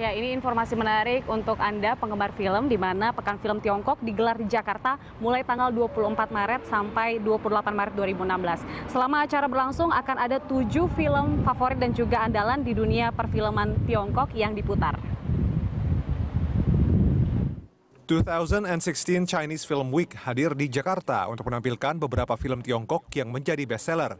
Ya, ini informasi menarik untuk Anda penggemar film di mana Pekan Film Tiongkok digelar di Jakarta mulai tanggal 24 Maret sampai 28 Maret 2016. Selama acara berlangsung akan ada tujuh film favorit dan juga andalan di dunia perfilman Tiongkok yang diputar. 2016 Chinese Film Week hadir di Jakarta untuk menampilkan beberapa film Tiongkok yang menjadi bestseller.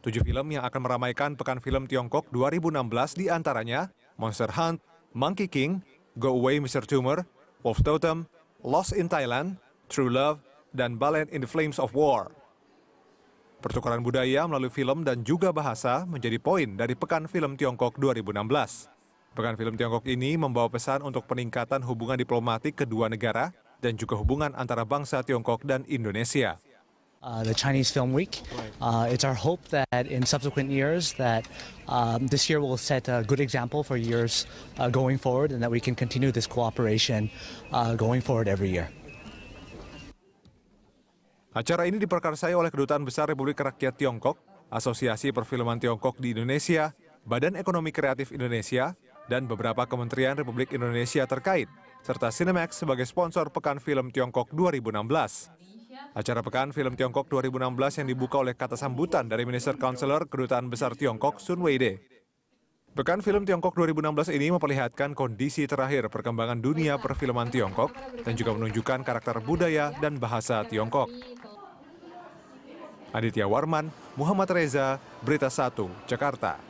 Tujuh film yang akan meramaikan Pekan Film Tiongkok 2016 diantaranya Monster Hunt, Monkey King, Go Away Mr. Tumor, Wolf Totem, Lost in Thailand, True Love, dan Ballet in the Flames of War. Pertukaran budaya melalui film dan juga bahasa menjadi poin dari Pekan Film Tiongkok 2016. Pekan Film Tiongkok ini membawa pesan untuk peningkatan hubungan diplomatik kedua negara dan juga hubungan antara bangsa Tiongkok dan Indonesia. Uh, the Chinese Film Week. Uh, it's our hope that in subsequent years that um, this year will set a good example for years uh, going forward and that we can continue this cooperation uh, going forward every year. Acara ini diperkarsai oleh Kedutaan Besar Republik Rakyat Tiongkok, Asosiasi Perfilman Tiongkok di Indonesia, Badan Ekonomi Kreatif Indonesia, dan beberapa kementerian Republik Indonesia terkait, serta Cinemax sebagai sponsor Pekan Film Tiongkok 2016. Acara pekan film Tiongkok 2016 yang dibuka oleh kata sambutan dari Minister Counselor Kedutaan Besar Tiongkok Sun Weide. Pekan film Tiongkok 2016 ini memperlihatkan kondisi terakhir perkembangan dunia perfilman Tiongkok dan juga menunjukkan karakter budaya dan bahasa Tiongkok. Aditya Warman, Muhammad Reza, Berita 1, Jakarta.